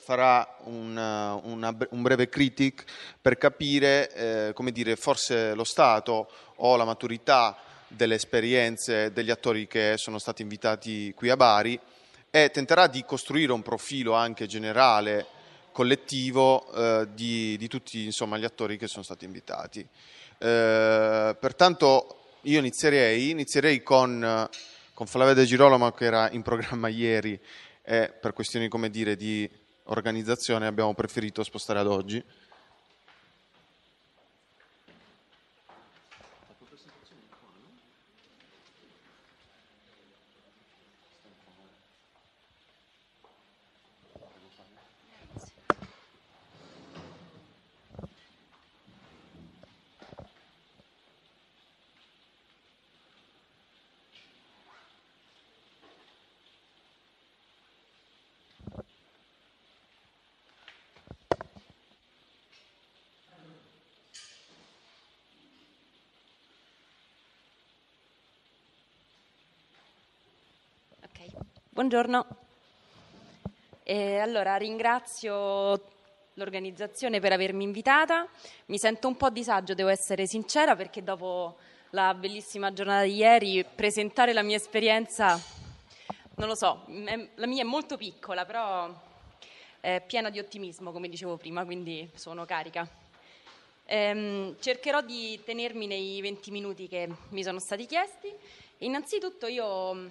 farà un, una, un, breve critic per capire, eh, come dire, forse lo Stato o la maturità delle esperienze degli attori che sono stati invitati qui a Bari e tenterà di costruire un profilo anche generale, collettivo eh, di, di, tutti insomma, gli attori che sono stati invitati. Eh, pertanto io inizierei, inizierei con, con Flavia De Girolamo che era in programma ieri e per questioni come dire di organizzazione abbiamo preferito spostare ad oggi Okay. Buongiorno. Eh, allora, ringrazio l'organizzazione per avermi invitata. Mi sento un po' a disagio, devo essere sincera, perché dopo la bellissima giornata di ieri presentare la mia esperienza, non lo so, la mia è molto piccola, però è piena di ottimismo, come dicevo prima, quindi sono carica. Ehm, cercherò di tenermi nei 20 minuti che mi sono stati chiesti. Innanzitutto io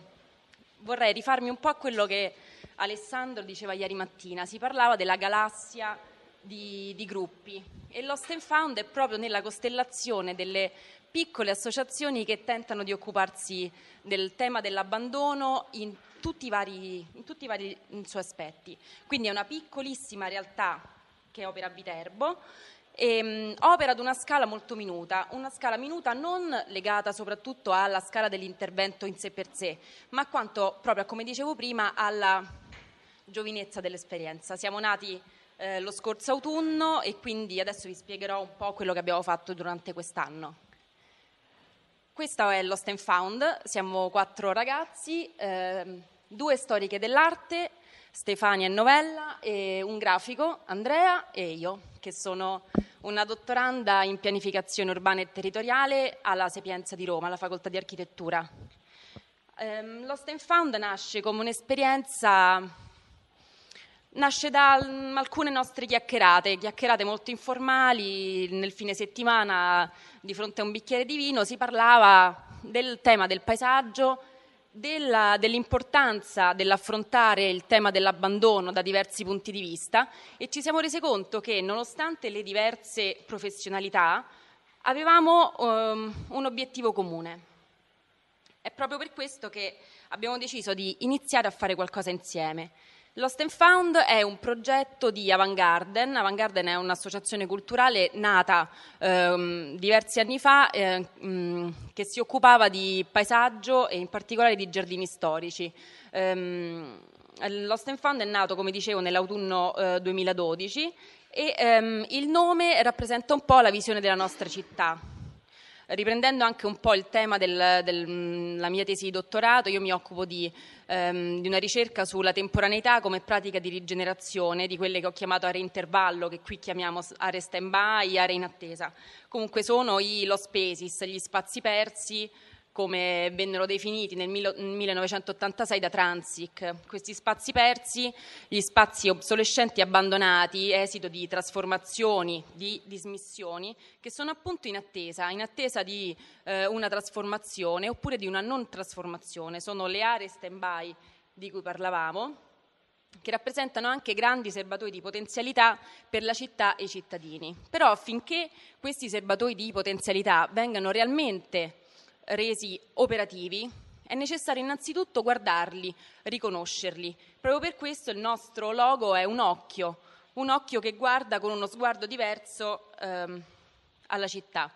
vorrei rifarmi un po' a quello che Alessandro diceva ieri mattina. Si parlava della galassia di, di gruppi e Lost and Found è proprio nella costellazione delle piccole associazioni che tentano di occuparsi del tema dell'abbandono in tutti i vari, in tutti i vari mm, suoi aspetti. Quindi è una piccolissima realtà che opera a Viterbo e, ehm, opera ad una scala molto minuta, una scala minuta non legata soprattutto alla scala dell'intervento in sé per sé, ma quanto proprio, come dicevo prima, alla giovinezza dell'esperienza. Siamo nati eh, lo scorso autunno e quindi adesso vi spiegherò un po' quello che abbiamo fatto durante quest'anno. Questo è Lost and Found, siamo quattro ragazzi, eh, due storiche dell'arte, Stefania e Novella, e un grafico, Andrea e io, che sono una dottoranda in pianificazione urbana e territoriale alla Sapienza di Roma, alla Facoltà di Architettura. Um, Lost and Found nasce come un'esperienza, nasce da um, alcune nostre chiacchierate, chiacchierate molto informali, nel fine settimana di fronte a un bicchiere di vino si parlava del tema del paesaggio, della, dell'importanza dell'affrontare il tema dell'abbandono da diversi punti di vista e ci siamo resi conto che nonostante le diverse professionalità avevamo um, un obiettivo comune. È proprio per questo che abbiamo deciso di iniziare a fare qualcosa insieme. Lost and Found è un progetto di Avangarden. Avangarden è un'associazione culturale nata ehm, diversi anni fa eh, mh, mm, che si occupava di paesaggio e in particolare di giardini storici. Ehm, Lost and Found è nato, come dicevo, nell'autunno eh, 2012 e ehm, il nome rappresenta un po' la visione della nostra città riprendendo anche un po' il tema della mm, mia tesi di dottorato, io mi occupo di, ehm, di, una ricerca sulla temporaneità come pratica di rigenerazione di quelle che ho chiamato aree intervallo, che qui chiamiamo aree stand by, aree in attesa. Comunque sono i lost spaces, gli spazi persi come vennero definiti nel 1986 da Transic. Questi spazi persi, gli spazi obsolescenti abbandonati, esito di trasformazioni, di dismissioni, che sono appunto in attesa, in attesa di eh, una trasformazione oppure di una non trasformazione. Sono le aree stand-by di cui parlavamo che rappresentano anche grandi serbatoi di potenzialità per la città e i cittadini. Però affinché questi serbatoi di potenzialità vengano realmente resi operativi, è necessario innanzitutto guardarli, riconoscerli. Proprio per questo il nostro logo è un occhio, un occhio che guarda con uno sguardo diverso ehm, alla città.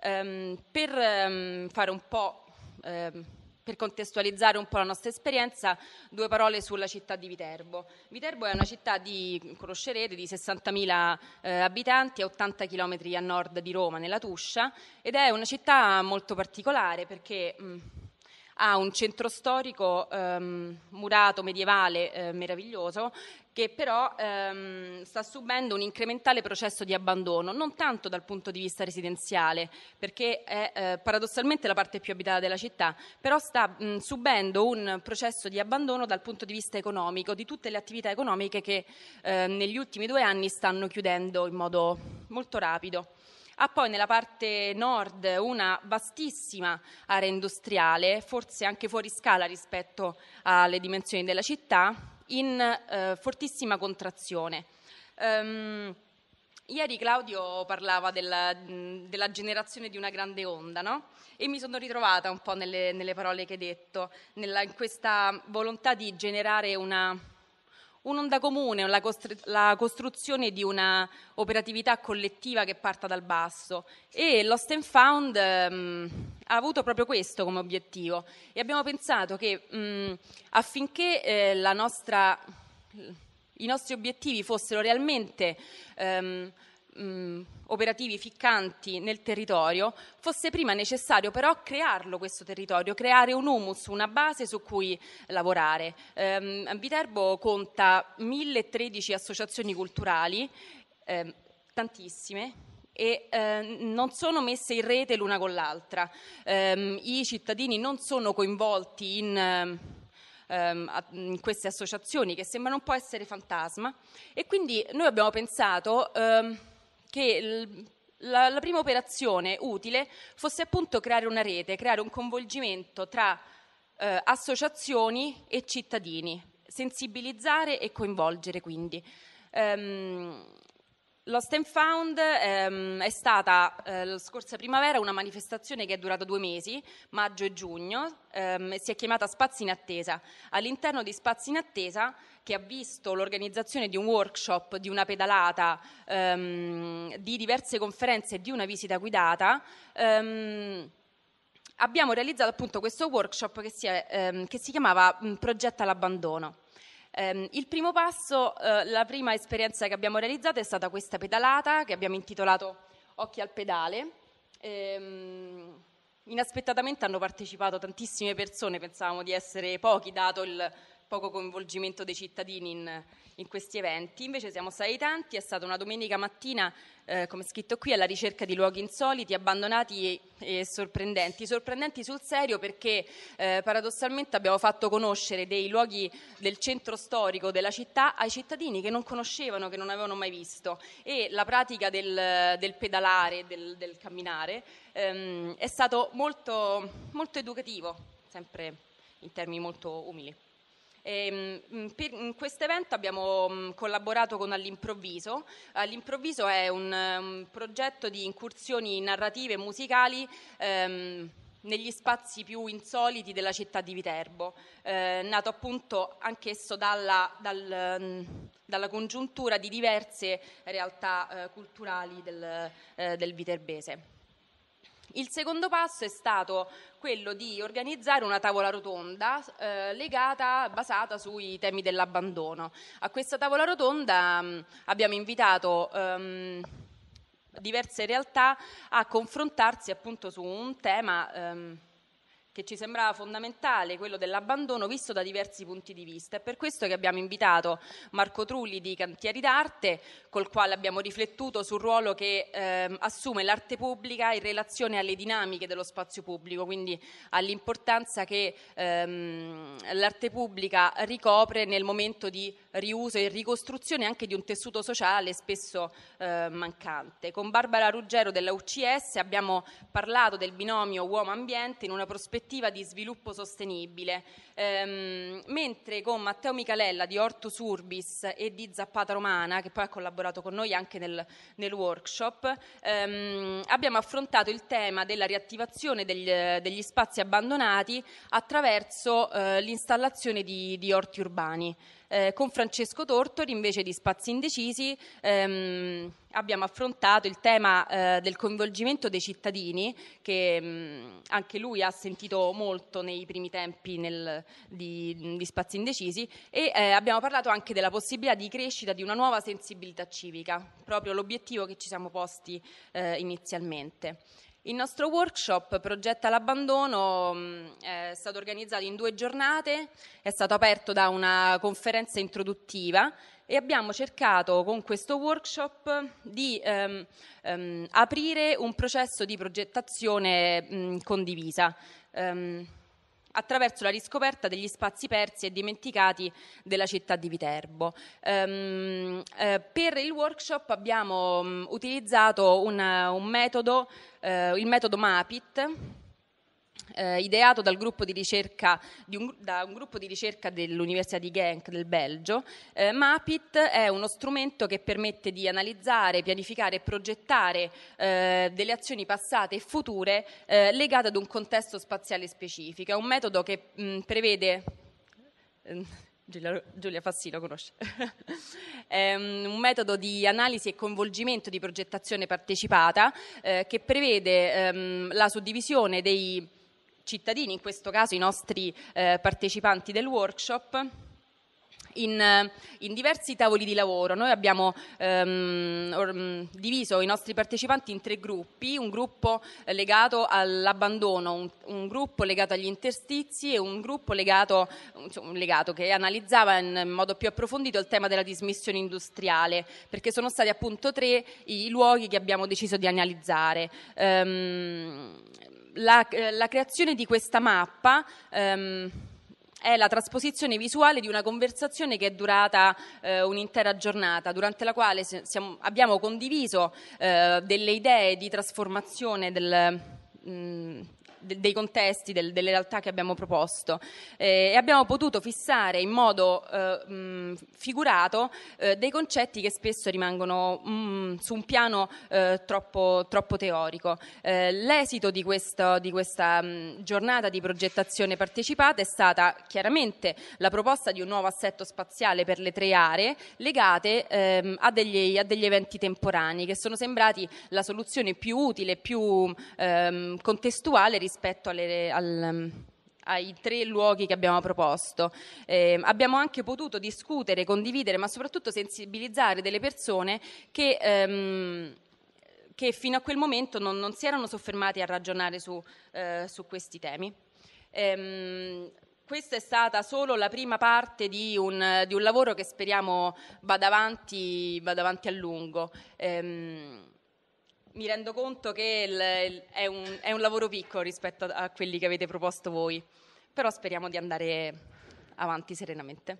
Ehm, per ehm, fare un po' ehm, per contestualizzare un po' la nostra esperienza, due parole sulla città di Viterbo. Viterbo è una città di, conoscerete, di 60.000 eh, abitanti, a 80 km a nord di Roma, nella Tuscia, ed è una città molto particolare perché mh, mm, ha un centro storico ehm, murato medievale eh, meraviglioso che però ehm, sta subendo un incrementale processo di abbandono, non tanto dal punto di vista residenziale, perché è eh, paradossalmente la parte più abitata della città, però sta mh, subendo un processo di abbandono dal punto di vista economico, di tutte le attività economiche che eh, negli ultimi due anni stanno chiudendo in modo molto rapido ha poi nella parte nord una vastissima area industriale, forse anche fuori scala rispetto alle dimensioni della città, in eh, fortissima contrazione. Um, Ieri Claudio parlava della, della, generazione di una grande onda, no? E mi sono ritrovata un po' nelle, nelle parole che hai detto, nella, in questa volontà di generare una, un'onda comune, la, costru- la costruzione di una operatività collettiva che parta dal basso e Lost and Found ehm, ha avuto proprio questo come obiettivo e abbiamo pensato che mh, affinché eh, nostra, i nostri obiettivi fossero realmente ehm, mh, operativi ficcanti nel territorio, fosse prima necessario però crearlo questo territorio, creare un humus, una base su cui lavorare. Ehm, Viterbo conta 1013 associazioni culturali, ehm, tantissime, e eh, non sono messe in rete l'una con l'altra. Ehm, I cittadini non sono coinvolti in, ehm, in, queste associazioni che sembrano un po' essere fantasma e quindi noi abbiamo pensato... Ehm, che la, la prima operazione utile fosse appunto creare una rete, creare un coinvolgimento tra eh, associazioni e cittadini, sensibilizzare e coinvolgere quindi. Um, Lost and Found ehm, è stata eh, la scorsa primavera una manifestazione che è durata due mesi, maggio e giugno, ehm, e si è chiamata Spazi in attesa. All'interno di Spazi in attesa, che ha visto l'organizzazione di un workshop, di una pedalata, ehm, di diverse conferenze e di una visita guidata, ehm, abbiamo realizzato appunto questo workshop che si, è, ehm, che si chiamava Progetta l'abbandono. Eh, il primo passo, eh, la prima esperienza che abbiamo realizzato è stata questa pedalata che abbiamo intitolato Occhi al pedale. Eh, inaspettatamente hanno partecipato tantissime persone, pensavamo di essere pochi dato il poco coinvolgimento dei cittadini in, in questi eventi. Invece siamo stati tanti, è stata una domenica mattina, eh, come scritto qui, alla ricerca di luoghi insoliti, abbandonati e, e sorprendenti. Sorprendenti sul serio perché eh, paradossalmente abbiamo fatto conoscere dei luoghi del centro storico della città ai cittadini che non conoscevano, che non avevano mai visto. E la pratica del, del pedalare, del, del camminare, ehm, è stato molto, molto educativo, sempre in termini molto umili in ehm, mm, mm, questo evento abbiamo mm, collaborato con All'improvviso. All'improvviso è un, progetto di incursioni narrative e musicali ehm, negli spazi più insoliti della città di Viterbo, eh, nato appunto anch'esso dalla, dal, dalla, congiuntura di diverse realtà eh, culturali del, eh, del viterbese. Il secondo passo è stato quello di organizzare una tavola rotonda eh, legata, basata sui temi dell'abbandono. A questa tavola rotonda mh, mm, abbiamo invitato um, diverse realtà a confrontarsi appunto su un tema. Um, che ci sembrava fondamentale, quello dell'abbandono visto da diversi punti di vista. È per questo che abbiamo invitato Marco Trulli di Cantieri d'Arte, col quale abbiamo riflettuto sul ruolo che eh, assume l'arte pubblica in relazione alle dinamiche dello spazio pubblico, quindi all'importanza che ehm, l'arte pubblica ricopre nel momento di riuso e ricostruzione anche di un tessuto sociale spesso eh, mancante. Con Barbara Ruggero della UCS abbiamo parlato del binomio uomo-ambiente in una prospettiva prospettiva di sviluppo sostenibile, ehm, mentre con Matteo Michalella di Ortus Urbis e di Zappata Romana, che poi ha collaborato con noi anche nel, nel workshop, ehm, abbiamo affrontato il tema della riattivazione degli, degli spazi abbandonati attraverso eh, l'installazione di, di orti urbani. Eh, con Francesco Tortori invece di Spazi Indecisi ehm, abbiamo affrontato il tema eh, del coinvolgimento dei cittadini che mh, mm, anche lui ha sentito molto nei primi tempi nel, di, di, Spazi Indecisi e eh, abbiamo parlato anche della possibilità di crescita di una nuova sensibilità civica, proprio l'obiettivo che ci siamo posti eh, inizialmente. Il nostro workshop Progetta l'abbandono mm, è stato organizzato in due giornate, è stato aperto da una conferenza introduttiva e abbiamo cercato con questo workshop di ehm, ehm, aprire un processo di progettazione mh, mm, condivisa. Ehm, attraverso la riscoperta degli spazi persi e dimenticati della città di Viterbo. Ehm, eh, per il workshop abbiamo mh, mm, utilizzato un, un metodo, eh, il metodo MAPIT, eh, ideato ricerca, un, da un gruppo di ricerca dell'Università di Genk del Belgio, eh, MAPIT è uno strumento che permette di analizzare, pianificare e progettare eh, delle azioni passate e future eh, legate ad un contesto spaziale specifico. È un metodo che mh, mm, prevede... Eh, Giulia, Giulia Fassino conosce. è mm, un metodo di analisi e coinvolgimento di progettazione partecipata eh, che prevede ehm, la suddivisione dei cittadini, in questo caso i nostri eh, partecipanti del workshop, in, in, diversi tavoli di lavoro. Noi abbiamo ehm, or, mm, diviso i nostri partecipanti in tre gruppi, un gruppo legato all'abbandono, un, un gruppo legato agli interstizi e un gruppo legato, un legato, che analizzava in modo più approfondito il tema della dismissione industriale, perché sono stati appunto tre i luoghi che abbiamo deciso di analizzare. Ehm, la, eh, la, creazione di questa mappa ehm, è la trasposizione visuale di una conversazione che è durata eh, un'intera giornata, durante la quale siamo, abbiamo condiviso eh, delle idee di trasformazione del... Mh, mm, de- dei contesti, del- delle realtà che abbiamo proposto eh, e abbiamo potuto fissare in modo eh, mh, figurato eh, dei concetti che spesso rimangono mh, su un piano eh, troppo, troppo, teorico. Eh, l'esito di, questo, di questa mh, giornata di progettazione partecipata è stata chiaramente la proposta di un nuovo assetto spaziale per le tre aree legate ehm, a, degli, a, degli, eventi temporanei che sono sembrati la soluzione più utile, e più ehm, contestuale rispetto rispetto alle, al, ai tre luoghi che abbiamo proposto. Eh, abbiamo anche potuto discutere, condividere, ma soprattutto sensibilizzare delle persone che... Ehm, che fino a quel momento non, non, si erano soffermati a ragionare su, eh, su questi temi. Ehm, questa è stata solo la prima parte di un, di un lavoro che speriamo vada avanti, vada avanti a lungo. Ehm, mi rendo conto che il, il, è, un, è, un, lavoro piccolo rispetto a, a quelli che avete proposto voi, però speriamo di andare avanti serenamente.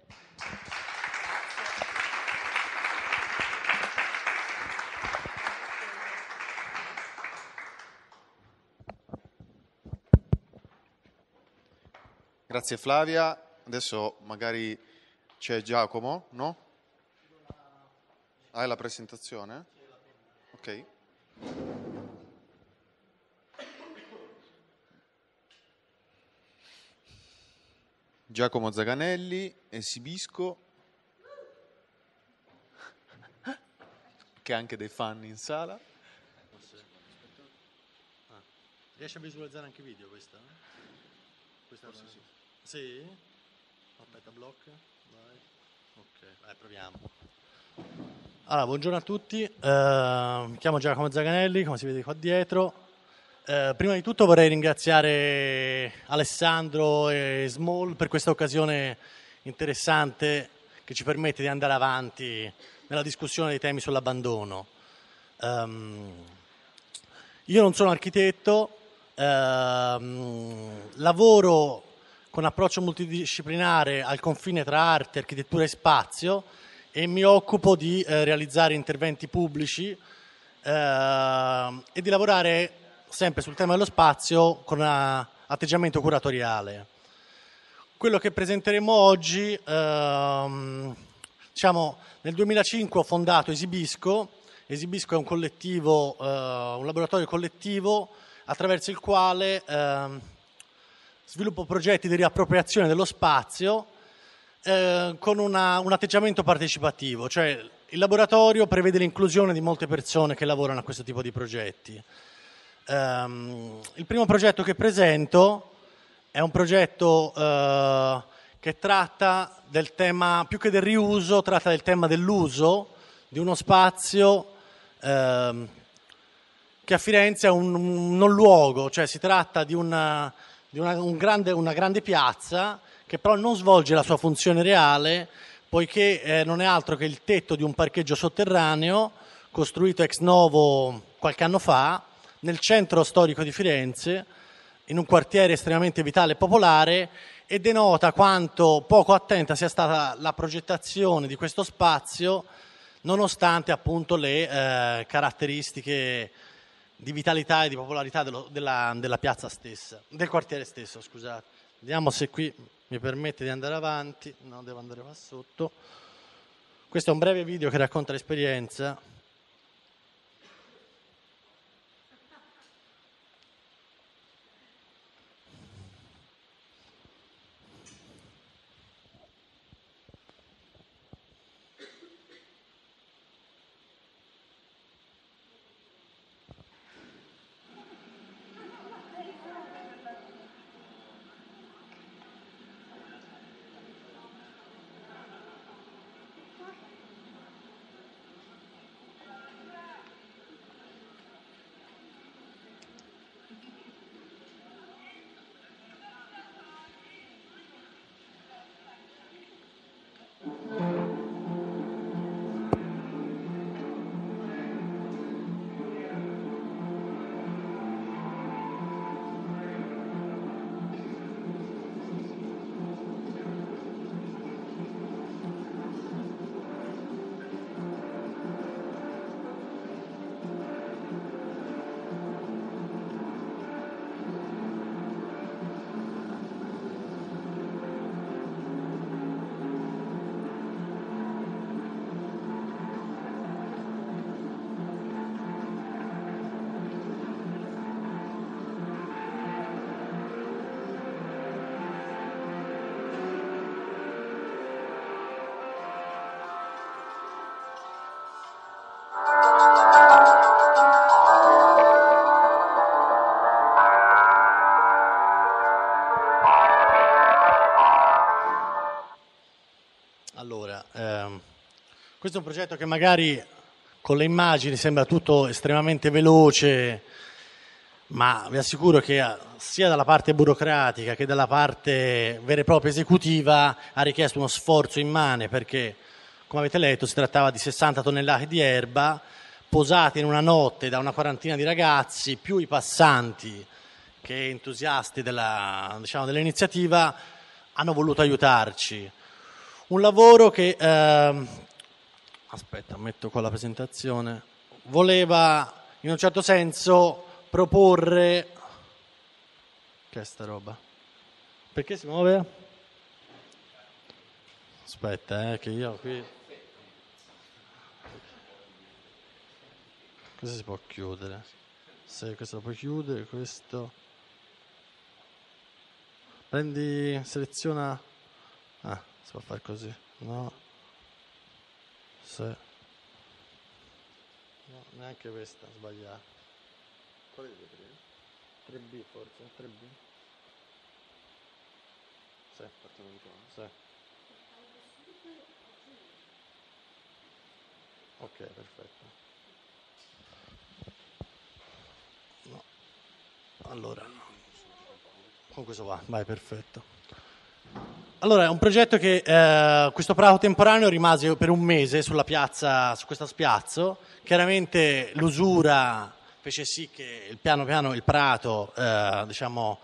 Grazie Flavia, adesso magari c'è Giacomo, no? Hai la presentazione? Ok. Giacomo Zaganelli, esibisco, che ha anche dei fan in sala. Riesce a visualizzare anche video questa? Questa Forse sì. Sì? Aspetta, blocca. Vai. Ok, vai, proviamo. Allora, buongiorno a tutti, eh, mi chiamo Giacomo Zaganelli, come si vede qua dietro. Eh, prima di tutto vorrei ringraziare Alessandro e Small per questa occasione interessante che ci permette di andare avanti nella discussione dei temi sull'abbandono. Um, io non sono architetto, ehm, lavoro con approccio multidisciplinare al confine tra arte, architettura e spazio e mi occupo di eh, realizzare interventi pubblici eh, e di lavorare sempre sul tema dello spazio con un atteggiamento curatoriale. Quello che presenteremo oggi, ehm, diciamo, nel 2005 ho fondato Esibisco, Esibisco è un, collettivo, eh, un laboratorio collettivo attraverso il quale eh, sviluppo progetti di riappropriazione dello spazio eh, con una, un atteggiamento partecipativo, cioè il laboratorio prevede l'inclusione di molte persone che lavorano a questo tipo di progetti. Um, il primo progetto che presento è un progetto uh, che tratta del tema, più che del riuso, tratta del tema dell'uso di uno spazio uh, che a Firenze è un, un non luogo, cioè si tratta di una, di una, un grande, una grande piazza che però non svolge la sua funzione reale poiché eh, non è altro che il tetto di un parcheggio sotterraneo costruito ex novo qualche anno fa nel centro storico di Firenze, in un quartiere estremamente vitale e popolare e denota quanto poco attenta sia stata la progettazione di questo spazio nonostante appunto le eh, caratteristiche di vitalità e di popolarità dello, della, della piazza stessa, del quartiere stesso, scusate. Vediamo se qui mi permette di andare avanti, no, devo andare qua sotto. Questo è un breve video che racconta l'esperienza Eh, questo è un progetto che magari con le immagini sembra tutto estremamente veloce, ma vi assicuro che eh, sia dalla parte burocratica che dalla parte vera e propria esecutiva ha richiesto uno sforzo immane perché, come avete letto, si trattava di 60 tonnellate di erba posate in una notte da una quarantina di ragazzi, più i passanti che entusiasti della, diciamo, dell'iniziativa hanno voluto aiutarci. Un lavoro che, eh, aspetta, metto qua la presentazione, voleva in un certo senso proporre... Che è sta roba? Perché si muove? Aspetta, eh, che io qui... Questo si può chiudere. Se questo lo puoi chiudere, questo... Prendi, seleziona si può fare così? No. Se. No, neanche questa, sbagliata. Quale delle prime? 3B forse, 3B. se Partiamo di qua? Sì. Ok, perfetto. No. Allora, con questo va, vai, perfetto. Allora, è un progetto che eh, questo prato temporaneo rimase per un mese sulla piazza, su questo spiazzo. Chiaramente l'usura fece sì che il piano piano il prato, eh, diciamo,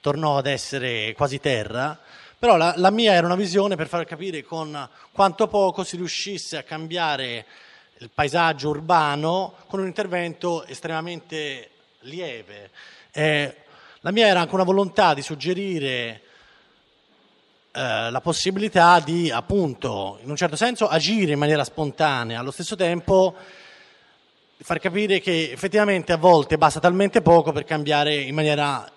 tornò ad essere quasi terra. Però la, la, mia era una visione per far capire con quanto poco si riuscisse a cambiare il paesaggio urbano con un intervento estremamente lieve. Eh, la mia era anche una volontà di suggerire eh, la possibilità di, appunto, in un certo senso agire in maniera spontanea, allo stesso tempo far capire che effettivamente a volte basta talmente poco per cambiare in maniera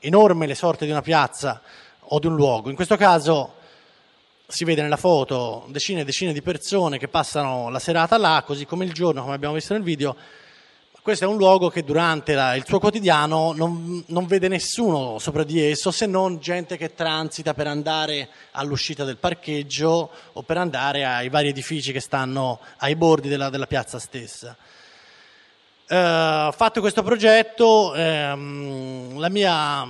enorme le sorti di una piazza o di un luogo. In questo caso si vede nella foto decine e decine di persone che passano la serata là, così come il giorno, come abbiamo visto nel video, questo è un luogo che durante la, il suo quotidiano non, non vede nessuno sopra di esso se non gente che transita per andare all'uscita del parcheggio o per andare ai vari edifici che stanno ai bordi della, della piazza stessa. Uh, fatto questo progetto, ehm, la mia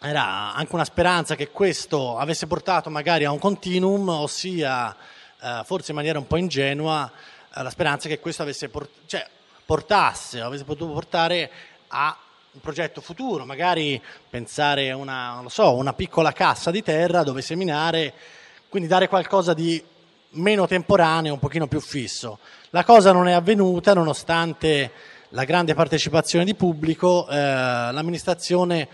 era anche una speranza che questo avesse portato magari a un continuum, ossia, uh, forse in maniera un po' ingenua, uh, la speranza che questo avesse portato, cioè, portasse, avesse potuto portare a un progetto futuro, magari pensare a una, so, una piccola cassa di terra dove seminare, quindi dare qualcosa di meno temporaneo, un pochino più fisso. La cosa non è avvenuta nonostante la grande partecipazione di pubblico, eh, l'amministrazione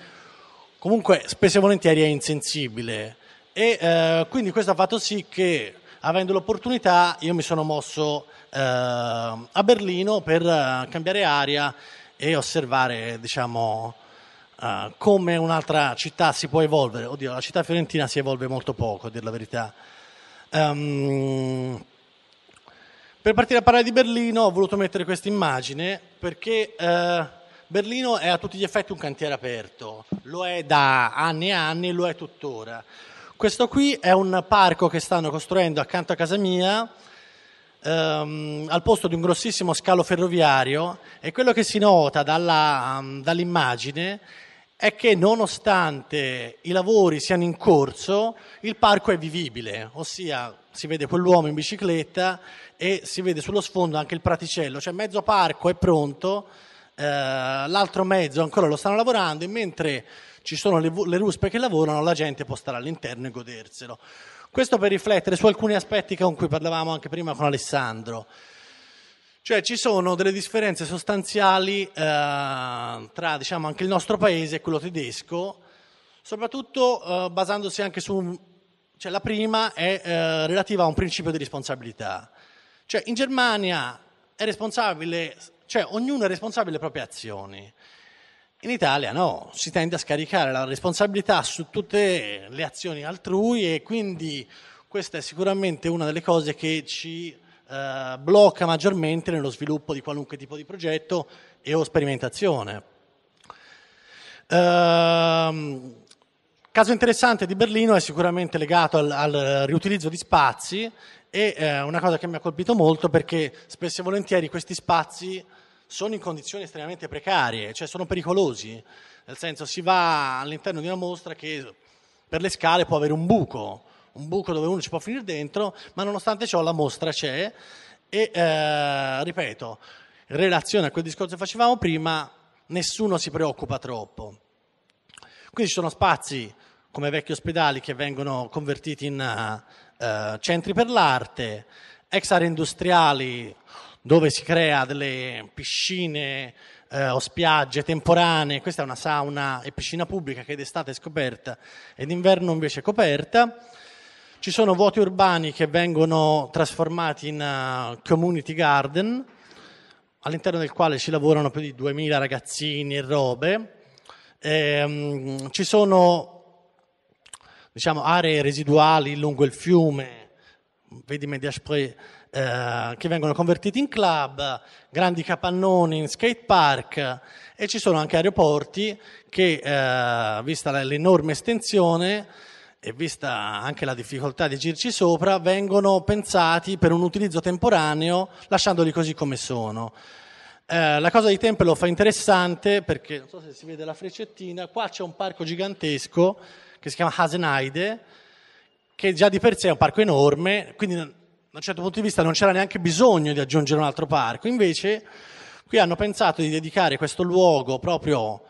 comunque spesso e volentieri è insensibile e eh, quindi questo ha fatto sì che avendo l'opportunità io mi sono mosso eh, a Berlino per eh, cambiare aria e osservare diciamo, eh, come un'altra città si può evolvere. Oddio, la città fiorentina si evolve molto poco, a dire la verità. Um, per partire a parlare di Berlino ho voluto mettere questa immagine perché eh, Berlino è a tutti gli effetti un cantiere aperto, lo è da anni e anni e lo è tuttora. Questo qui è un parco che stanno costruendo accanto a casa mia, ehm, al posto di un grossissimo scalo ferroviario e quello che si nota dalla, mm, dall'immagine è che nonostante i lavori siano in corso, il parco è vivibile, ossia si vede quell'uomo in bicicletta e si vede sullo sfondo anche il praticello, cioè mezzo parco è pronto, eh, l'altro mezzo ancora lo stanno lavorando, mentre ci sono le, le RUS che lavorano, la gente può stare all'interno e goderselo. Questo per riflettere su alcuni aspetti con cui parlavamo anche prima con Alessandro. Cioè ci sono delle differenze sostanziali eh, tra diciamo, anche il nostro paese e quello tedesco, soprattutto eh, basandosi anche su... Cioè, la prima è eh, relativa a un principio di responsabilità. Cioè in Germania è responsabile, cioè ognuno è responsabile delle proprie azioni. In Italia no, si tende a scaricare la responsabilità su tutte le azioni altrui e quindi questa è sicuramente una delle cose che ci eh, blocca maggiormente nello sviluppo di qualunque tipo di progetto e o sperimentazione. Ehm, caso interessante di Berlino è sicuramente legato al, al riutilizzo di spazi e eh, una cosa che mi ha colpito molto perché spesso e volentieri questi spazi sono in condizioni estremamente precarie, cioè sono pericolosi, nel senso si va all'interno di una mostra che per le scale può avere un buco, un buco dove uno ci può finire dentro, ma nonostante ciò la mostra c'è e eh, ripeto, in relazione a quel discorso che facevamo prima, nessuno si preoccupa troppo. Quindi ci sono spazi come vecchi ospedali che vengono convertiti in uh, centri per l'arte, ex aree industriali dove si crea delle piscine eh, o spiagge temporanee, questa è una sauna e piscina pubblica che d'estate è scoperta ed inverno invece è coperta. Ci sono vuoti urbani che vengono trasformati in uh, community garden, all'interno del quale ci lavorano più di 2000 ragazzini e robe. E, um, ci sono diciamo, aree residuali lungo il fiume, vedi Mediaspray eh, che vengono convertiti in club, grandi capannoni in skate park e ci sono anche aeroporti che, eh, vista l'enorme estensione e vista anche la difficoltà di girci sopra, vengono pensati per un utilizzo temporaneo lasciandoli così come sono. Eh, la cosa di Tempelo fa interessante perché, non so se si vede la freccettina, qua c'è un parco gigantesco che si chiama Hasenheide, che già di per sé è un parco enorme, quindi da un certo punto di vista non c'era neanche bisogno di aggiungere un altro parco, invece qui hanno pensato di dedicare questo luogo proprio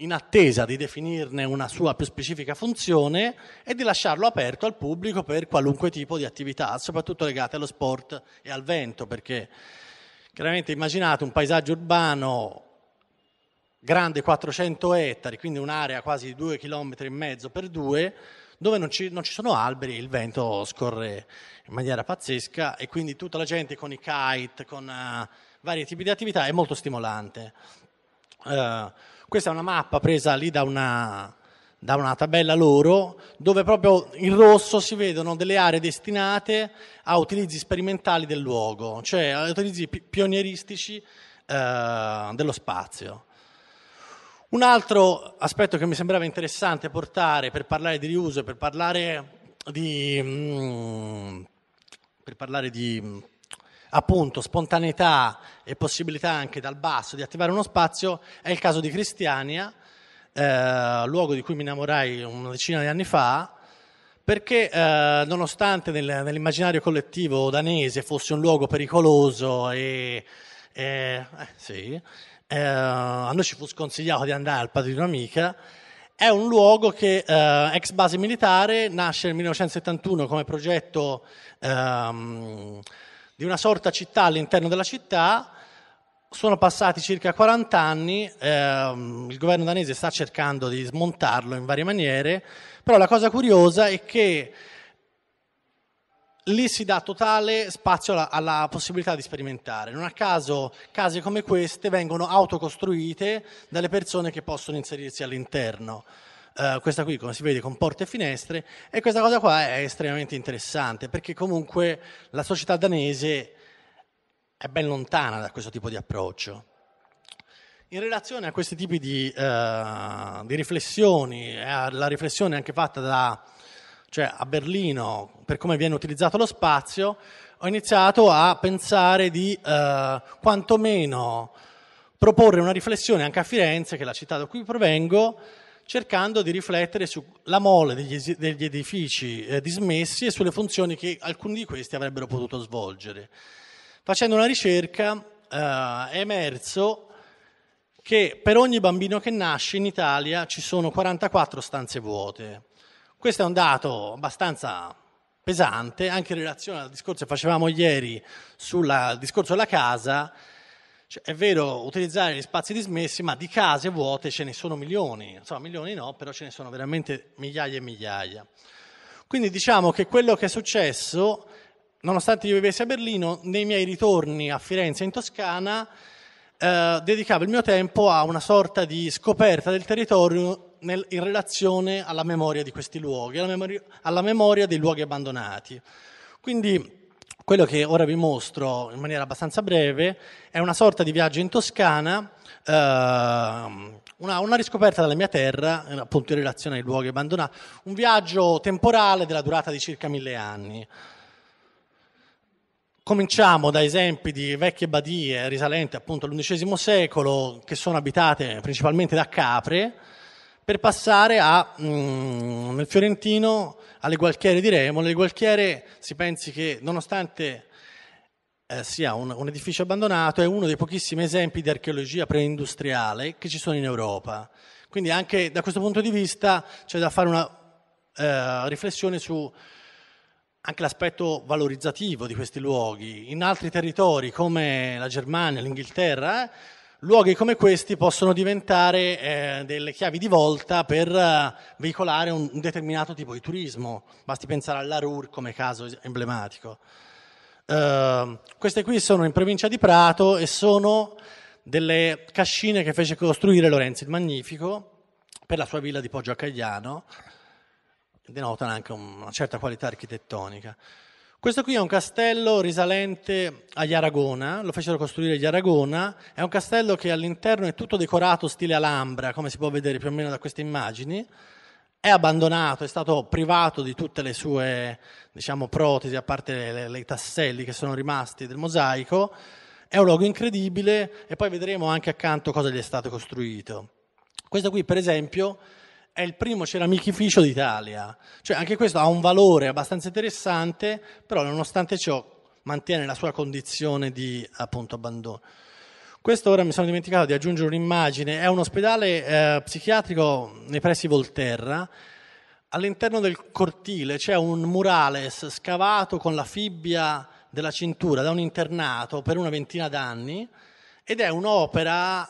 in attesa di definirne una sua più specifica funzione e di lasciarlo aperto al pubblico per qualunque tipo di attività, soprattutto legate allo sport e al vento, perché chiaramente immaginate un paesaggio urbano grande 400 ettari, quindi un'area quasi di 2 km e mezzo per 2 dove non ci, non ci, sono alberi, il vento scorre in maniera pazzesca e quindi tutta la gente con i kite, con uh, vari tipi di attività è molto stimolante. Uh, questa è una mappa presa lì da una, da una tabella loro, dove proprio in rosso si vedono delle aree destinate a utilizzi sperimentali del luogo, cioè a utilizzi pionieristici eh, dello spazio. Un altro aspetto che mi sembrava interessante portare per parlare di riuso, per parlare di, mm, per parlare di mm, appunto spontaneità e possibilità anche dal basso di attivare uno spazio è il caso di Cristiania, eh, luogo di cui mi innamorai una decina di anni fa, perché eh, nonostante nel, nell'immaginario collettivo danese fosse un luogo pericoloso e, e eh, sì, eh, a noi ci fu sconsigliato di andare al padrino amica è un luogo che, eh, ex base militare, nasce nel 1971 come progetto ehm, di una sorta città all'interno della città, sono passati circa 40 anni, ehm, il governo danese sta cercando di smontarlo in varie maniere, però la cosa curiosa è che lì si dà totale spazio alla, alla, possibilità di sperimentare. Non a caso case come queste vengono autocostruite dalle persone che possono inserirsi all'interno. Uh, questa qui, come si vede, con porte e finestre, e questa cosa qua è estremamente interessante perché comunque la società danese è ben lontana da questo tipo di approccio. In relazione a questi tipi di, uh, di riflessioni, eh, alla riflessione anche fatta da cioè a Berlino, per come viene utilizzato lo spazio, ho iniziato a pensare di eh, quantomeno proporre una riflessione anche a Firenze, che è la città da cui provengo, cercando di riflettere sulla mole degli, degli edifici eh, dismessi e sulle funzioni che alcuni di questi avrebbero potuto svolgere. Facendo una ricerca eh, è emerso che per ogni bambino che nasce in Italia ci sono 44 stanze vuote. Questo è un dato abbastanza pesante, anche in relazione al discorso che facevamo ieri sul discorso della casa. Cioè, è vero utilizzare gli spazi dismessi, ma di case vuote ce ne sono milioni, insomma milioni no, però ce ne sono veramente migliaia e migliaia. Quindi diciamo che quello che è successo, nonostante io vivessi a Berlino, nei miei ritorni a Firenze in Toscana, eh, dedicavo il mio tempo a una sorta di scoperta del territorio nel, in relazione alla memoria di questi luoghi, alla memoria, alla memoria dei luoghi abbandonati. Quindi quello che ora vi mostro in maniera abbastanza breve è una sorta di viaggio in Toscana, eh, una, una, riscoperta della mia terra, appunto in relazione ai luoghi abbandonati, un viaggio temporale della durata di circa mille anni. Cominciamo da esempi di vecchie badie risalenti appunto all'undicesimo secolo che sono abitate principalmente da capre, per passare a, mh, mm, nel Fiorentino alle Gualchiere di Remo. Le Gualchiere si pensi che nonostante eh, sia un, un, edificio abbandonato, è uno dei pochissimi esempi di archeologia preindustriale che ci sono in Europa. Quindi anche da questo punto di vista c'è da fare una eh, riflessione su anche l'aspetto valorizzativo di questi luoghi. In altri territori come la Germania, l'Inghilterra, eh, luoghi come questi possono diventare eh, delle chiavi di volta per eh, veicolare un, un, determinato tipo di turismo. Basti pensare alla RUR come caso emblematico. Eh, queste qui sono in provincia di Prato e sono delle cascine che fece costruire Lorenzo il Magnifico per la sua villa di Poggio a Cagliano, denotano anche una certa qualità architettonica. Questo qui è un castello risalente agli Aragona, lo fecero costruire gli Aragona, è un castello che all'interno è tutto decorato stile Alhambra, come si può vedere più o meno da queste immagini, è abbandonato, è stato privato di tutte le sue diciamo, protesi, a parte i tasselli che sono rimasti del mosaico, è un luogo incredibile e poi vedremo anche accanto cosa gli è stato costruito. Questo qui per esempio è il primo ceramichificio d'Italia. Cioè anche questo ha un valore abbastanza interessante, però nonostante ciò mantiene la sua condizione di appunto abbandono. Questo ora mi sono dimenticato di aggiungere un'immagine, è un ospedale eh, psichiatrico nei pressi Volterra. All'interno del cortile c'è un murales scavato con la fibbia della cintura da un internato per una ventina d'anni ed è un'opera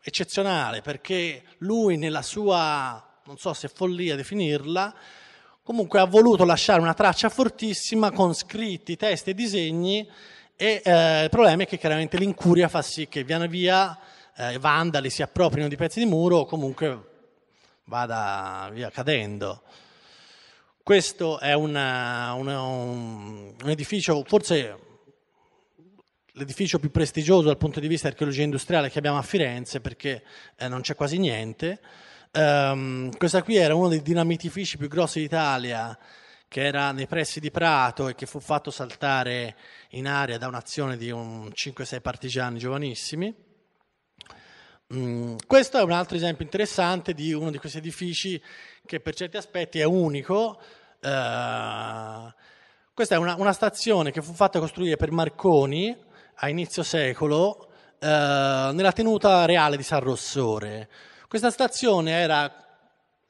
eccezionale perché lui nella sua non so se follia definirla, comunque ha voluto lasciare una traccia fortissima con scritti, testi e disegni e eh, il problema è che chiaramente l'incuria fa sì che via via eh, i vandali si appropriano di pezzi di muro o comunque vada via cadendo. Questo è una, una, un, un edificio, forse l'edificio più prestigioso dal punto di vista archeologia industriale che abbiamo a Firenze perché eh, non c'è quasi niente. Um, questa qui era uno dei dinamitifici più grossi d'Italia, che era nei pressi di Prato e che fu fatto saltare in aria da un'azione di un 5-6 partigiani giovanissimi. Mm, questo è un altro esempio interessante di uno di questi edifici che per certi aspetti è unico. Uh, questa è una, una, stazione che fu fatta costruire per Marconi a inizio secolo uh, nella tenuta reale di San Rossore. Questa stazione era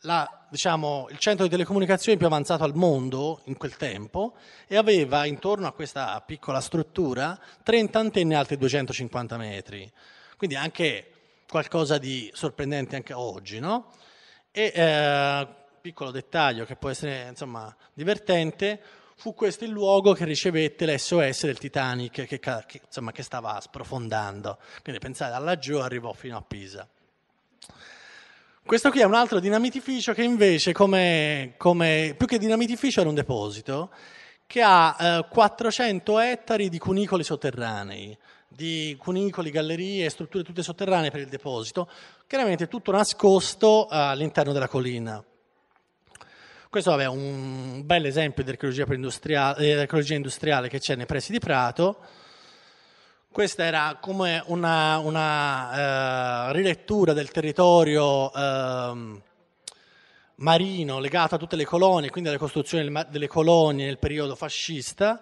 la, diciamo, il centro di telecomunicazioni più avanzato al mondo in quel tempo e aveva intorno a questa piccola struttura 30 antenne alte 250 metri, quindi anche qualcosa di sorprendente anche oggi. No? E eh, piccolo dettaglio che può essere insomma, divertente, fu questo il luogo che ricevette l'SOS del Titanic che, che, insomma, che stava sprofondando. Quindi pensate, da laggiù arrivò fino a Pisa. Questo qui è un altro dinamitificio che invece, come, come più che dinamitificio, era un deposito che ha eh, 400 ettari di cunicoli sotterranei, di cunicoli, gallerie, strutture tutte sotterranee per il deposito, chiaramente tutto nascosto eh, all'interno della collina. Questo vabbè, è un bel esempio di archeologia industriale, eh, archeologia industriale che c'è nei pressi di Prato. Questa era come una, una eh, rilettura del territorio eh, marino legato a tutte le colonie, quindi alla costruzione delle colonie nel periodo fascista.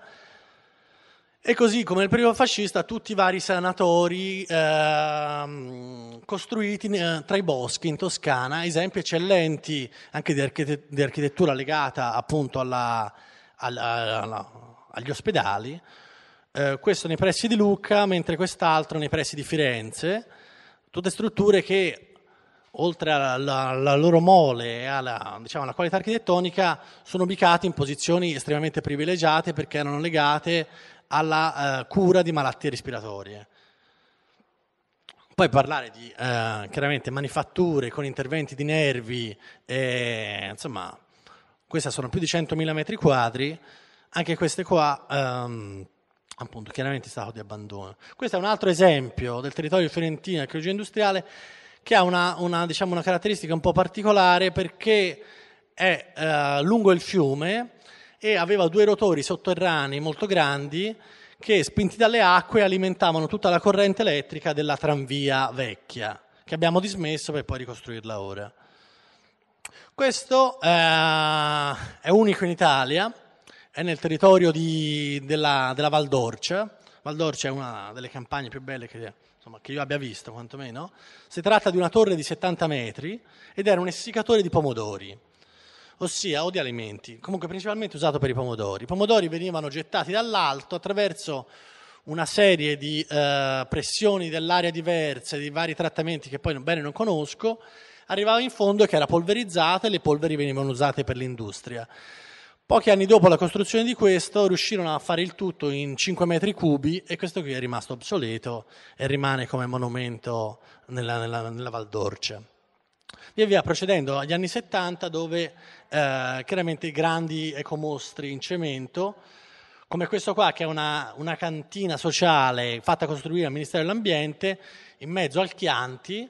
E così come nel periodo fascista tutti i vari sanatori ehm, eh, costruiti tra i boschi in Toscana, esempi eccellenti anche di, architettura legata appunto alla, alla, alla, agli ospedali, eh, questo nei pressi di Lucca, mentre quest'altro nei pressi di Firenze, tutte strutture che oltre alla, alla, loro mole e alla, diciamo, alla, qualità architettonica, sono ubicate in posizioni estremamente privilegiate perché erano legate alla eh, cura di malattie respiratorie. Poi parlare di eh, chiaramente manifatture con interventi di nervi, eh, insomma, queste sono più di 100.000 metri quadri, anche queste qua ehm, appunto chiaramente stato di abbandono. Questo è un altro esempio del territorio fiorentino e archeologia industriale che ha una, una, diciamo, una, caratteristica un po' particolare perché è eh, lungo il fiume e aveva due rotori sotterranei molto grandi che spinti dalle acque alimentavano tutta la corrente elettrica della tranvia vecchia che abbiamo dismesso per poi ricostruirla ora. Questo eh, è unico in Italia è nel territorio di, della, della Val d'Orcia. Val d'Orcia è una delle campagne più belle che, insomma, che, io abbia visto, quantomeno. Si tratta di una torre di 70 metri ed era un essiccatore di pomodori, ossia o di alimenti, comunque principalmente usato per i pomodori. I pomodori venivano gettati dall'alto attraverso una serie di eh, pressioni dell'aria diverse, di vari trattamenti che poi bene non conosco, arrivava in fondo e che era polverizzata e le polveri venivano usate per l'industria. Pochi anni dopo la costruzione di questo riuscirono a fare il tutto in 5 metri cubi e questo qui è rimasto obsoleto e rimane come monumento nella, nella, nella Val d'Orce. Via via procedendo agli anni 70 dove eh, chiaramente grandi ecomostri in cemento come questo qua che è una, una cantina sociale fatta costruire al Ministero dell'Ambiente in mezzo al Chianti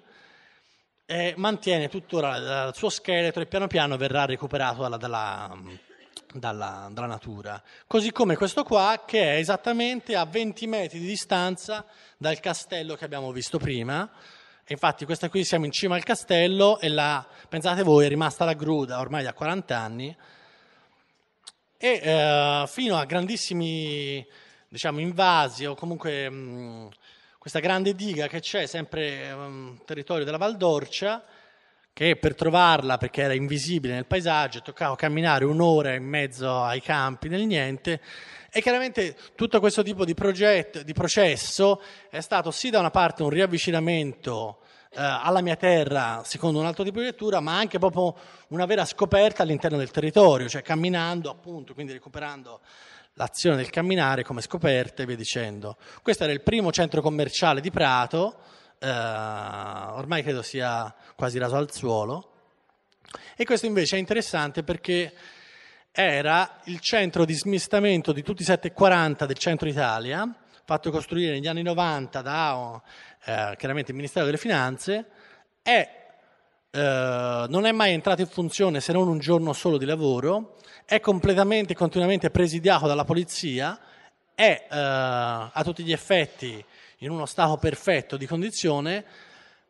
e mantiene tuttora il suo scheletro e piano piano verrà recuperato dalla, dalla dalla, dalla, natura. Così come questo qua che è esattamente a 20 metri di distanza dal castello che abbiamo visto prima. infatti questa qui siamo in cima al castello e la, pensate voi, è rimasta la gruda ormai da 40 anni e eh, fino a grandissimi diciamo, invasi o comunque mh, mm, questa grande diga che c'è sempre mh, mm, territorio della Valdorcia che per trovarla, perché era invisibile nel paesaggio, toccava camminare un'ora in mezzo ai campi nel niente. E chiaramente tutto questo tipo di, progetto, di processo è stato sì da una parte un riavvicinamento eh, alla mia terra secondo un altro tipo di lettura, ma anche proprio una vera scoperta all'interno del territorio, cioè camminando appunto, quindi recuperando l'azione del camminare come scoperta e via dicendo. Questo era il primo centro commerciale di Prato, eh, ormai credo sia quasi raso al suolo. E questo invece è interessante perché era il centro di smistamento di tutti i 740 del centro Italia, fatto costruire negli anni 90 da eh, chiaramente il Ministero delle Finanze, è Uh, eh, non è mai entrato in funzione se non un giorno solo di lavoro, è completamente e continuamente presidiato dalla polizia, è uh, eh, a tutti gli effetti in uno stato perfetto di condizione,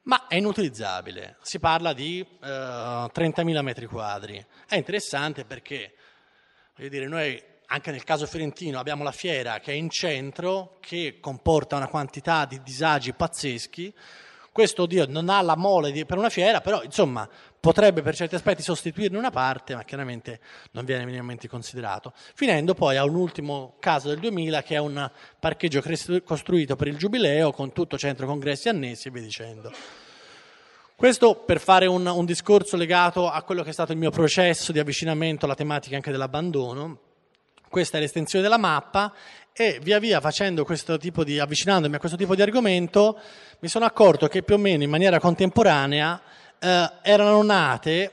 ma è inutilizzabile. Si parla di eh, 30.000 metri quadri. È interessante perché, voglio dire, noi anche nel caso fiorentino abbiamo la fiera che è in centro, che comporta una quantità di disagi pazzeschi. Questo Dio non ha la mole di, per una fiera, però insomma potrebbe per certi aspetti sostituirne una parte, ma chiaramente non viene minimamente considerato. Finendo poi a un ultimo caso del 2000 che è un parcheggio costruito per il giubileo con tutto centro congressi annessi e via dicendo. Questo per fare un, un discorso legato a quello che è stato il mio processo di avvicinamento alla tematica anche dell'abbandono. Questa è l'estensione della mappa e via via facendo questo tipo di, avvicinandomi a questo tipo di argomento, mi sono accorto che più o meno in maniera contemporanea eh, erano nate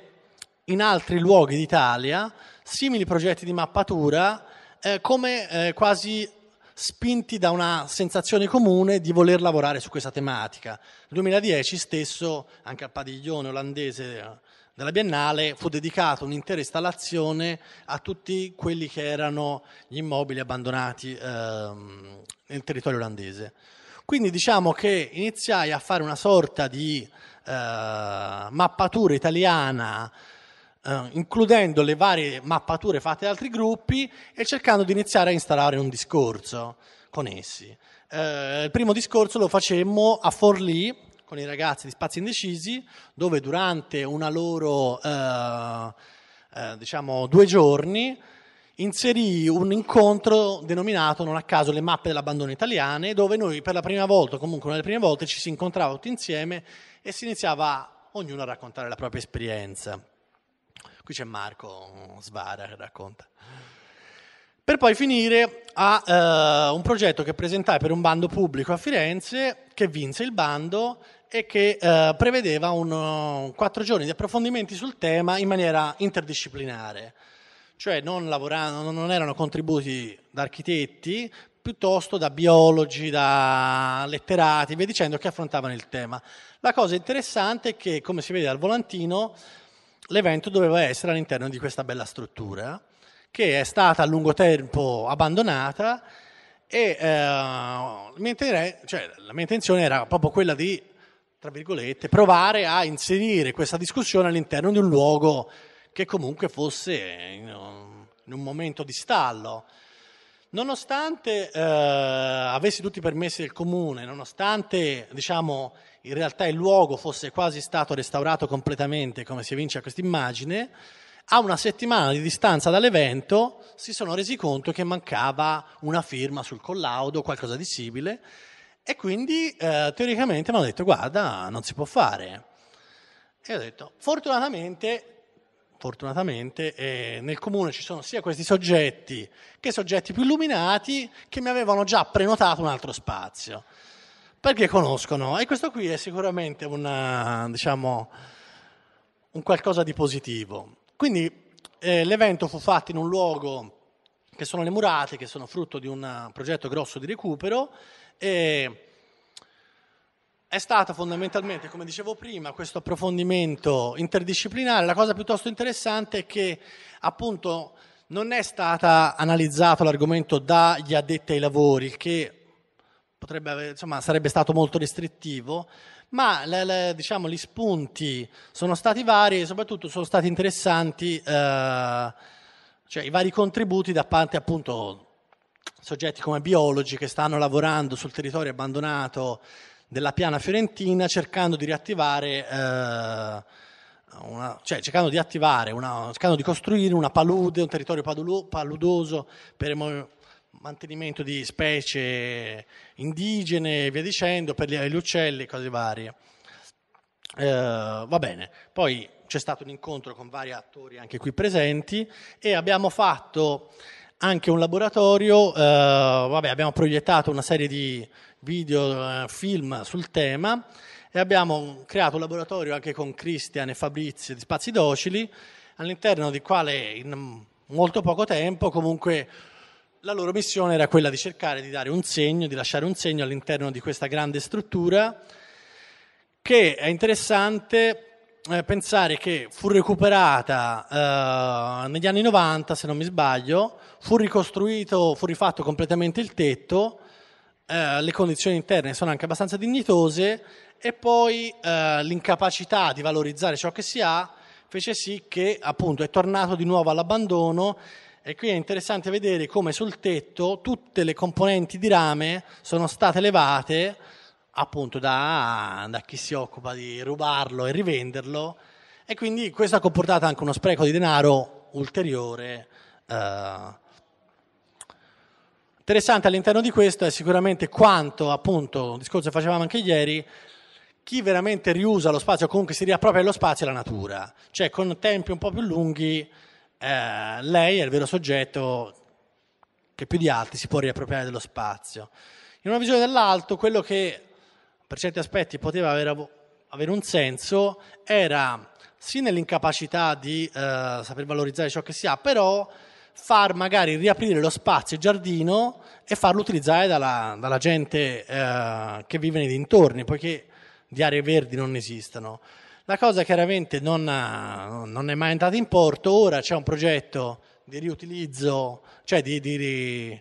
in altri luoghi d'Italia simili progetti di mappatura eh, come eh, quasi spinti da una sensazione comune di voler lavorare su questa tematica. Nel 2010 stesso, anche al padiglione olandese eh, della Biennale, fu dedicata un'intera installazione a tutti quelli che erano gli immobili abbandonati ehm, nel territorio olandese. Quindi diciamo che iniziai a fare una sorta di eh, mappatura italiana Uh, includendo le varie mappature fatte da altri gruppi e cercando di iniziare a installare un discorso con essi. Uh, il primo discorso lo facemmo a Forlì con i ragazzi di Spazi Indecisi, dove durante una loro, uh, diciamo, due giorni inserì un incontro denominato non a caso le mappe dell'abbandono italiane, dove noi per la prima volta, comunque una delle prime volte, ci si incontrava tutti insieme e si iniziava ognuno a raccontare la propria esperienza. Qui c'è Marco Svara che racconta. Per poi finire a eh, un progetto che presentai per un bando pubblico a Firenze, che vinse il bando e che eh, prevedeva un, eh, quattro giorni di approfondimenti sul tema in maniera interdisciplinare. Cioè non, lavorano, non erano contributi da architetti, piuttosto da biologi, da letterati, via dicendo, che affrontavano il tema. La cosa interessante è che, come si vede al volantino, l'evento doveva essere all'interno di questa bella struttura che è stata a lungo tempo abbandonata e eh, la, mia intenzione, cioè, la mia intenzione era proprio quella di, tra virgolette, provare a inserire questa discussione all'interno di un luogo che comunque fosse in un, in un momento di stallo. Nonostante eh, avessi tutti i permessi del comune, nonostante diciamo, in realtà il luogo fosse quasi stato restaurato completamente, come si evince a questa immagine, a una settimana di distanza dall'evento si sono resi conto che mancava una firma sul collaudo, qualcosa di simile, e quindi eh, teoricamente mi hanno detto guarda, non si può fare. E ho detto, fortunatamente, fortunatamente eh, nel comune ci sono sia questi soggetti che soggetti più illuminati che mi avevano già prenotato un altro spazio perché conoscono. E questo qui è sicuramente una, eh, diciamo, un qualcosa di positivo. Quindi eh, l'evento fu fatto in un luogo che sono le murate, che sono frutto di un eh, progetto grosso di recupero e è stato fondamentalmente, come dicevo prima, questo approfondimento interdisciplinare. La cosa piuttosto interessante è che appunto non è stato analizzato l'argomento dagli addetti ai lavori, che potrebbe avere, insomma, sarebbe stato molto restrittivo, ma le, le, diciamo, gli spunti sono stati vari e soprattutto sono stati interessanti eh, cioè, i vari contributi da parte appunto soggetti come biologi che stanno lavorando sul territorio abbandonato della piana fiorentina cercando di riattivare eh, una, cioè cercando di attivare una, cercando di costruire una palude, un territorio paludoso per mantenimento di specie indigene e via dicendo, per gli uccelli e cose varie. Eh, va bene, poi c'è stato un incontro con vari attori anche qui presenti e abbiamo fatto anche un laboratorio, eh, vabbè, abbiamo proiettato una serie di video, eh, film sul tema e abbiamo creato un laboratorio anche con Cristian e Fabrizio di Spazi Docili, all'interno di quale in molto poco tempo comunque la loro missione era quella di cercare di dare un segno, di lasciare un segno all'interno di questa grande struttura che è interessante eh, pensare che fu recuperata eh, negli anni 90, se non mi sbaglio, fu ricostruito, fu rifatto completamente il tetto, eh, le condizioni interne sono anche abbastanza dignitose e poi eh, l'incapacità di valorizzare ciò che si ha fece sì che appunto è tornato di nuovo all'abbandono e qui è interessante vedere come sul tetto tutte le componenti di rame sono state levate appunto da, da chi si occupa di rubarlo e rivenderlo e quindi questo ha comportato anche uno spreco di denaro ulteriore. Eh. Interessante all'interno di questo è sicuramente quanto, appunto, un discorso che facevamo anche ieri, chi veramente riusa lo spazio o comunque si riappropria lo spazio è la natura, cioè con tempi un po' più lunghi eh, lei è il vero soggetto che più di altri si può riappropriare dello spazio. In una visione dell'alto, quello che per certi aspetti poteva avere, avere un senso era sì nell'incapacità di eh, saper valorizzare ciò che si ha, però far magari riaprire lo spazio, il giardino e farlo utilizzare dalla, dalla gente eh, che vive nei dintorni, poiché di aree verdi non esistono. La cosa chiaramente non, ha, non è mai andata in porto, ora c'è un progetto di riutilizzo, cioè di, di, di,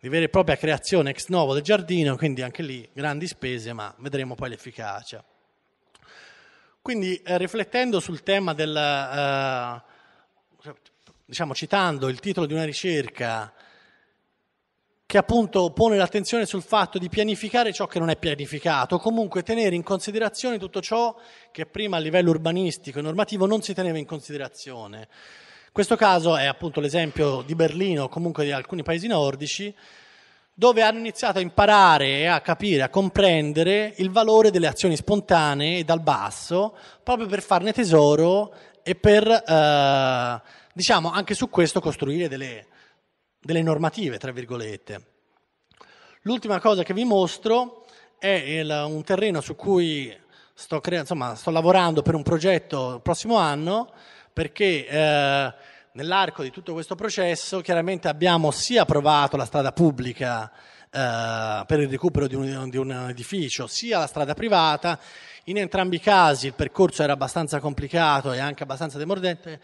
di, vera e propria creazione ex novo del giardino, quindi anche lì grandi spese, ma vedremo poi l'efficacia. Quindi eh, riflettendo sul tema del, eh, diciamo citando il titolo di una ricerca che appunto pone l'attenzione sul fatto di pianificare ciò che non è pianificato, comunque tenere in considerazione tutto ciò che prima a livello urbanistico e normativo non si teneva in considerazione. Questo caso è appunto l'esempio di Berlino o comunque di alcuni paesi nordici dove hanno iniziato a imparare, e a capire, a comprendere il valore delle azioni spontanee dal basso, proprio per farne tesoro e per, eh, diciamo, anche su questo costruire delle, delle normative, tra virgolette. L'ultima cosa che vi mostro è il, un terreno su cui sto, crea- insomma, sto, lavorando per un progetto il prossimo anno, perché eh, nell'arco di tutto questo processo chiaramente abbiamo sia approvato la strada pubblica eh, per il recupero di un, di un edificio, sia la strada privata. In entrambi i casi il percorso era abbastanza complicato e anche abbastanza demordente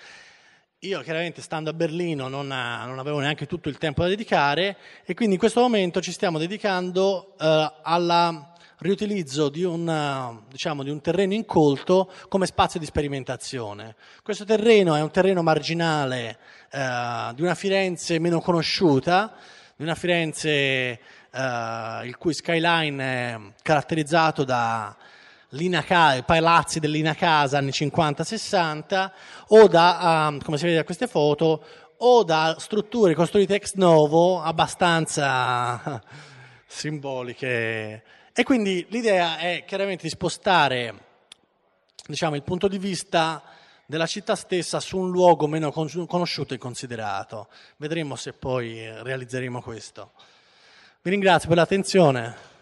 io chiaramente stando a Berlino non, ha, eh, non, avevo neanche tutto il tempo da dedicare e quindi in questo momento ci stiamo dedicando eh, al riutilizzo di un, eh, diciamo, di un, terreno incolto come spazio di sperimentazione. Questo terreno è un terreno marginale eh, di una Firenze meno conosciuta, di una Firenze eh, il cui skyline è caratterizzato da Linaca, palazzi dell'Inacasa anni 50-60 o da, um, come si vede da queste foto, o da strutture costruite ex novo abbastanza simboliche. E quindi l'idea è chiaramente di spostare diciamo, il punto di vista della città stessa su un luogo meno conosciuto e considerato. Vedremo se poi realizzeremo questo. Vi ringrazio per l'attenzione.